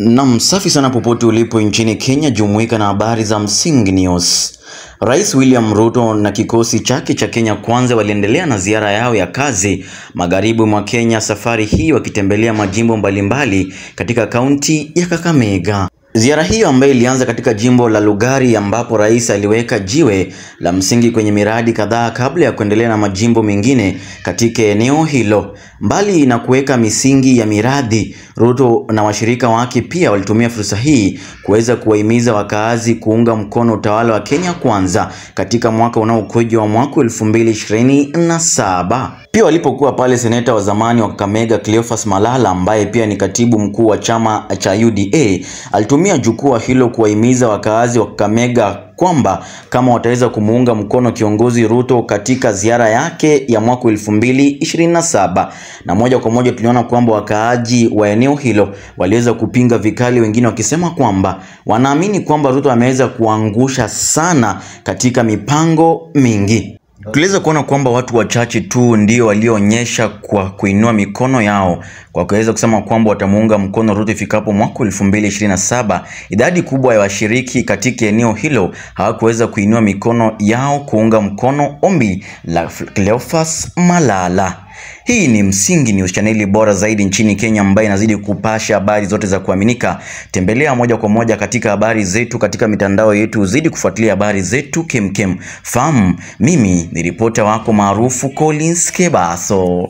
Nam, safi sana popote ulipo nchini Kenya, jumuika na habari za Msingi News. Rais William Ruto na kikosi chake cha Kenya Kwanza waliendelea na ziara yao ya kazi magharibi mwa Kenya, safari hii wakitembelea majimbo mbalimbali katika kaunti ya Kakamega. Ziara hiyo ambayo ilianza katika jimbo la Lugari ambapo rais aliweka jiwe la msingi kwenye miradi kadhaa kabla ya kuendelea na majimbo mengine katika eneo hilo. Mbali na kuweka misingi ya miradi, Ruto na washirika wake pia walitumia fursa hii kuweza kuwahimiza wakaazi kuunga mkono utawala wa Kenya Kwanza katika mwaka unaokuja wa mwaka 2027. Pia walipokuwa pale, seneta wa zamani wa Kakamega Cleophas Malala ambaye pia ni katibu mkuu wa chama cha UDA alitumia jukwaa hilo kuwahimiza wakaazi wa Kakamega kwamba kama wataweza kumuunga mkono kiongozi Ruto katika ziara yake ya mwaka 2027. Na moja kwa moja tuliona kwamba wakaaji wa eneo hilo waliweza kupinga vikali, wengine wakisema kwamba wanaamini kwamba Ruto ameweza kuangusha sana katika mipango mingi. Tuliweza kuona kwamba watu wachache tu ndio walioonyesha kwa kuinua mikono yao kwa kuweza kusema kwamba watamuunga mkono Ruto ifikapo mwaka 2027. Idadi kubwa ya washiriki katika eneo hilo hawakuweza kuinua mikono yao kuunga mkono ombi la Cleophas Malala. Hii ni Msingi News, chaneli bora zaidi nchini Kenya ambayo inazidi kupasha habari zote za kuaminika. Tembelea moja kwa moja katika habari zetu katika mitandao yetu, uzidi kufuatilia habari zetu kemkem. Fahamu, mimi ni ripota wako maarufu Collins Kebaso.